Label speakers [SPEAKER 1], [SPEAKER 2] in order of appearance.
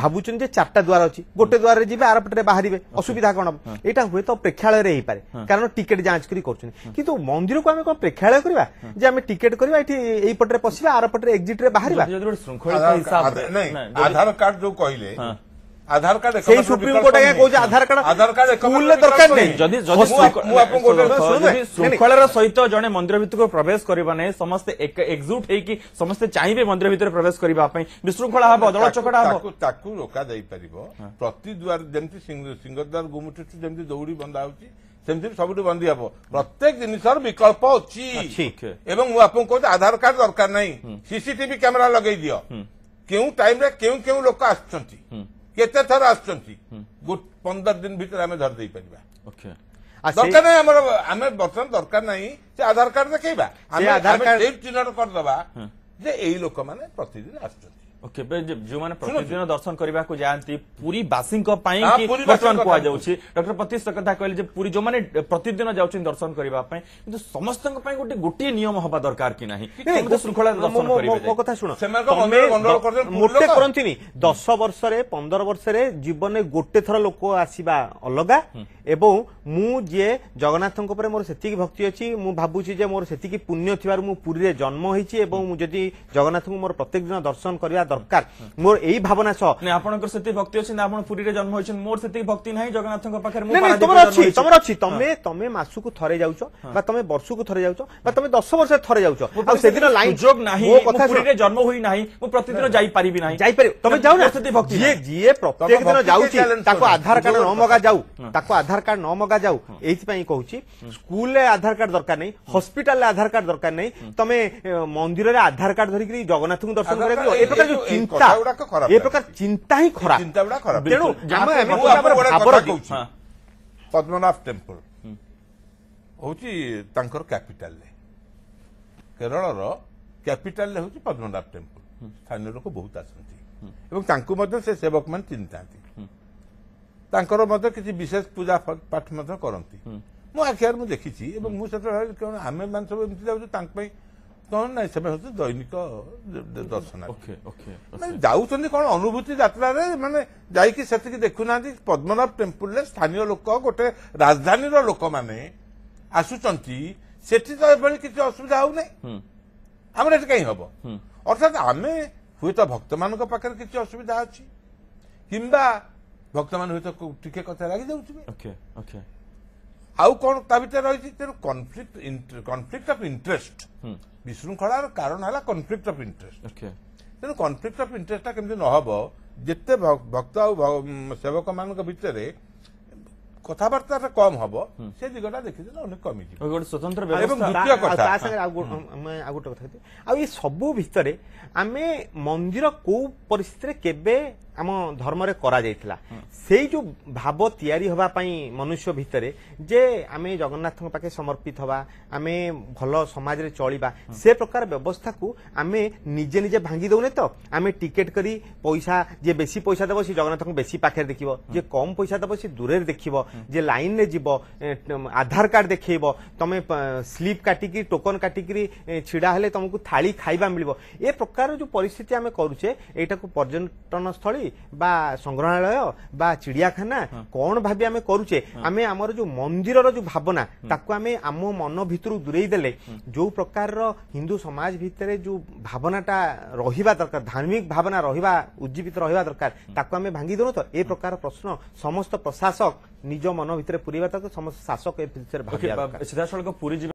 [SPEAKER 1] ভাবুছেন যে চারটা দ্বার অছি গোটে দ্বারে যাবে আর পটে বাহারে অসুবিধা কোন হব এটা হুয়েত প্রেক্ষাড়ে পারে কারণ টিকেট যাঞ্চ করি করছেন কিন্তু মন্দির কো আমি কো প্রেক্ষাড়ে করিবা যে আমি টিকেট করিবা এই এই পটে পশিবা আর পটে এক্সিট রে বাহারিবা
[SPEAKER 2] আধার কার্ড যে কইলে আধার কার্ড সেই সুপ্রিম কোর্ট আগে কোজ আধার কার্ড আধার কার্ড স্কুললে দরকার নেই যদি যদি মু আপন গোটে শৃঙ্খলার
[SPEAKER 3] সহিত জনে মন্দির ভিতরক প্রবেশ করিবা নাই সমস্ত একজুট হেকি সমস্ত চাইবে মন্দির ভিতরে প্রবেশ করিবা পাই বিশৃঙ্খলা হব দল চকটা হব
[SPEAKER 2] তাকু রোকা যাই পারিব প্রতি দুয়ার যেমতি সিংহদ্বার গুমুঠু যেমতি দৌড়ি বন্ধা হচ্ছে সেমতি সবুঠু বন্ধি হব প্রত্যেক জিনিসর বিকল্প অছি এবং মু আপন কোজ আধার কার্ড দরকার নাই সিসিটিভি ক্যামেরা লগাই দিও কেউ টাইমরে কেউ কেউ লোক আসছন্তি କେତେ ଥର ଆସୁଛନ୍ତି ପନ୍ଦର ଦିନ ଭିତରେ ଆମେ ଧରି ଦେଇପାରିବା ଦରକାର ନାହିଁ ଆମର ଆମେ ବର୍ତ୍ତମାନ ଦରକାର ନାହିଁ ଯେ ଆଧାର କାର୍ଡ ଦେଖେଇବା ଆମେ ଚିହ୍ନଟ କରିଦବା ଯେ ଏଇ ଲୋକମାନେ ପ୍ରତିଦିନ ଆସୁଛନ୍ତି କେବେ ଯେଉଁମାନେ ପ୍ରତିଦିନ
[SPEAKER 3] ଦର୍ଶନ କରିବାକୁ ଯାଆନ୍ତି ପୁରୀ ବାସୀଙ୍କ ପାଇଁ ବର୍ତ୍ତମାନ କୁହାଯାଉଛି ଡକ୍ଟର ପ୍ରତିଷ୍ଠ କଥା କହିଲେ ଯେ ପୁରୀ ଯେଉଁମାନେ ପ୍ରତିଦିନ ଯାଉଛନ୍ତି ଦର୍ଶନ କରିବା ପାଇଁ କିନ୍ତୁ ସମସ୍ତଙ୍କ ପାଇଁ ଗୋଟେ ଗୋଟିଏ ନିୟମ ହବା ଦରକାର କି ନାହିଁ
[SPEAKER 1] ଶୃଙ୍ଖଳା ଦର୍ଶନ ମୋ କଥା ଶୁଣ ମୋଟେ କରନ୍ତିନି ଦଶ ବର୍ଷରେ ପନ୍ଦର ବର୍ଷରେ ଜୀବନରେ ଗୋଟେ ଥର ଲୋକ ଆସିବା ଅଲଗା ଏବଂ ମୁଁ ଯିଏ ଜଗନ୍ନାଥଙ୍କ ଉପରେ ମୋର ସେତିକି ଭକ୍ତି ଅଛି ମୁଁ ଭାବୁଛି ଯେ ମୋର ସେତିକି ପୁଣ୍ୟ ଥିବାରୁ ମୁଁ ପୁରୀରେ ଜନ୍ମ ହେଇଛି ଏବଂ ମୁଁ ଯଦି ଜଗନ୍ନାଥଙ୍କୁ ମୋର ପ୍ରତ୍ୟେକ ଦିନ ଦର୍ଶନ କରିବା ଦରକାର ମୋର ଏଇ ଭାବନା ସହ
[SPEAKER 3] ଆପଣଙ୍କର ସେତିକି ଭକ୍ତି ଅଛି ନା ଆପଣ ପୁରୀରେ ଜନ୍ମ ହେଇଛନ୍ତି ମୋର ସେତିକି ଭକ୍ତି ନାହିଁ ଜଗନ୍ନାଥଙ୍କ ପାଖରେ ତମର ଅଛି ତମର ଅଛି ତମେ
[SPEAKER 1] ତମେ ମାସକୁ ଥରେ ଯାଉଛ ବା ତମେ ବର୍ଷକୁ ଥରେ ଯାଉଛ ବା ତମେ ଦଶ ବର୍ଷରେ ଥରେ ଯାଉଛ ଆଉ ସେଦିନ ଲାଇନ୍ ଯୋଗ ନାହିଁ ମୋ କଥା ପୁରୀରେ
[SPEAKER 3] ଜନ୍ମ ହୋଇ ନାହିଁ ମୁଁ ପ୍ରତିଦିନ ଯାଇପାରିବି ନାହିଁ ଯାଇପାରିବ ତମେ ଯାଉ ନା ସେତିକି ଭକ୍ତି ଯିଏ ପ୍ରତ୍ୟେକ ଦିନ ଯାଉଛି ତାକୁ ଆଧାର କାର୍ଡ ନ ମଗା
[SPEAKER 1] ଯାଉ ତାକୁ ଆଧାର କାର୍ଡ ନ ମଗା ଯାଉ ଏଇଥିପାଇଁ କହୁଛି ସ୍କୁଲରେ ଆଧାର କାର୍ଡ ଦରକାର ନାହିଁ ହସ୍ପିଟାଲରେ ଆଧାର କାର୍ଡ ଦରକାର ନାହିଁ ତମେ ମନ୍ଦିରରେ ଆଧାର କାର୍ଡ ଧରିକି ଜଗନ୍ନାଥଙ୍କୁ ଦର୍ଶନ କରିବାକୁ ଏ ପ୍ରକାର ଯୋଉ ଚିନ୍ତା ଏ ପ୍ରକାର ଚିନ୍ତା
[SPEAKER 2] ହିଁ ଖରାପ ତେଣୁ ପଦ୍ମନାଭ ଟେମ୍ପଲ ହଉଛି ତାଙ୍କର କ୍ୟାପିଟାଲରେ କେରଳର କ୍ୟାପିଟାଲରେ ହେଉଛି ପଦ୍ମନାଭ ଟେମ୍ପଲ ସ୍ଥାନୀୟ ଲୋକ ବହୁତ ଆସନ୍ତି ଏବଂ ତାଙ୍କୁ ମଧ୍ୟ ସେ ସେବକମାନେ ଚିହ୍ନିଥାନ୍ତି ତାଙ୍କର ମଧ୍ୟ କିଛି ବିଶେଷ ପୂଜା ପାଠ ମଧ୍ୟ କରନ୍ତି ମୁଁ ଆଖିଆରେ ମୁଁ ଦେଖିଛି ଏବଂ ମୁଁ ସେତେବେଳେ କଣ ଆମେମାନେ ସବୁ ଏମିତି ଯାଉଛୁ ତାଙ୍କ ପାଇଁ କ'ଣ ନାଇଁ ସେମାନେ ହେଉଛି ଦୈନିକ ଦର୍ଶନାର୍ଥୀ ମାନେ ଯାଉଛନ୍ତି କ'ଣ ଅନୁଭୂତି ଯାତ୍ରାରେ ମାନେ ଯାଇକି ସେତିକି ଦେଖୁନାହାନ୍ତି ପଦ୍ମନାଭ ଟେମ୍ପୁଲରେ ସ୍ଥାନୀୟ ଲୋକ ଗୋଟେ ରାଜଧାନୀର ଲୋକମାନେ ଆସୁଛନ୍ତି ସେଠି ତ ଏଭଳି କିଛି ଅସୁବିଧା ହେଉନାହିଁ ଆମର ଏଠି କାହିଁ ହେବ ଅର୍ଥାତ୍ ଆମେ ହୁଏତ ଭକ୍ତମାନଙ୍କ ପାଖରେ କିଛି ଅସୁବିଧା ଅଛି କିମ୍ବା ଭକ୍ତମାନେ ହୁଏତ ଟିକେ କଥା ଲାଗିଯାଉଥିବେ ଆଉ କ'ଣ ତା ଭିତରେ ରହିଛି ତେଣୁ କନଫ୍ଲିକ୍ଟ କନଫ୍ଲିକ୍ଟ ଅଫ୍ ଇଣ୍ଟରେଷ୍ଟ ବିଶୃଙ୍ଖଳାର କାରଣ ହେଲା କନଫ୍ଲିକ୍ଟ ଅଫ୍ ଇଣ୍ଟରେଷ୍ଟ ତେଣୁ କନଫ୍ଲିକ୍ଟ ଅଫ୍ ଇଣ୍ଟରେଷ୍ଟଟା କେମିତି ନହବ ଯେତେ ଭକ୍ତ ଆଉ ସେବକମାନଙ୍କ ଭିତରେ কথাবার্তাটা কম হব সে দিগটা দেখিদেলে অনেক কমিଯିବ ଗୋଟେ ସ୍ୱତନ୍ତ୍ର ଏବଂ ଦ୍ୱିତୀୟ କଥା ତା ସାଙ୍ଗରେ ଆଉ ଆଉ ଗୋଟେ କଥା
[SPEAKER 1] ଆଉ ଏ ସବୁ ଭିତରେ ଆମେ ମନ୍ଦିର କୋଉ ପରିସ୍ଥିତିରେ କେବେ ଆମ ଧର୍ମରେ କରାଯାଇଥିଲା ସେଇ ଯୋଉ ଭାବ ତିଆରି ହେବା ପାଇଁ ମନୁଷ୍ୟ ଭିତରେ ଯେ ଆମେ ଜଗନ୍ନାଥଙ୍କ ପାଖେ ସମର୍ପିତ ହେବା ଆମେ ଭଲ ସମାଜରେ ଚଳିବା ସେ ପ୍ରକାର ବ୍ୟବସ୍ଥାକୁ ଆମେ ନିଜେ ନିଜେ ଭାଙ୍ଗି ଦେଉନେ ତ ଆମେ ଟିକେଟ୍ କରି ପଇସା ଯିଏ ବେଶୀ ପଇସା ଦେବ ସେ ଜଗନ୍ନାଥଙ୍କୁ ବେଶୀ ପାଖରେ ଦେଖିବ ଯିଏ କମ୍ ପଇସା ଦେବ ସେ ଦୂରରେ ଦେଖିବ ଯିଏ ଲାଇନ୍ରେ ଯିବ ଆଧାର କାର୍ଡ ଦେଖେଇବ ତମେ ସ୍ଲିପ୍ କାଟିକି ଟୋକନ୍ କାଟିକିରି ଛିଡ଼ା ହେଲେ ତମକୁ ଥାଳି ଖାଇବା ମିଳିବ ଏ ପ୍ରକାର ଯୋଉ ପରିସ୍ଥିତି ଆମେ କରୁଛେ ଏଇଟାକୁ ପର୍ଯ୍ୟଟନସ୍ଥଳୀ ବା ସଂଗ୍ରହାଳୟ ବା ଚିଡ଼ିଆଖାନା କ'ଣ ଭାବି ଆମେ କରୁଛେ ଆମେ ଆମର ଯୋଉ ମନ୍ଦିରର ଯୋଉ ଭାବନା ତାକୁ ଆମେ ଆମ ମନ ଭିତରୁ ଦୂରେଇ ଦେଲେ ଯୋଉ ପ୍ରକାରର ହିନ୍ଦୁ ସମାଜ ଭିତରେ ଯୋଉ ଭାବନାଟା ରହିବା ଦରକାର ଧାର୍ମିକ ଭାବନା ରହିବା ଉଜ୍ଜୀବିତ ରହିବା ଦରକାର ତାକୁ ଆମେ ଭାଙ୍ଗି ଦେଉନୁ ତ ଏ ପ୍ରକାର ପ୍ରଶ୍ନ ସମସ୍ତ ପ୍ରଶାସକ ନିଜ ମନ ଭିତରେ ପୁରେଇବା ତାକୁ ସମସ୍ତ ଶାସକ ଏ ଭିତରେ ସିଧାସଳଖ ପୁରୀ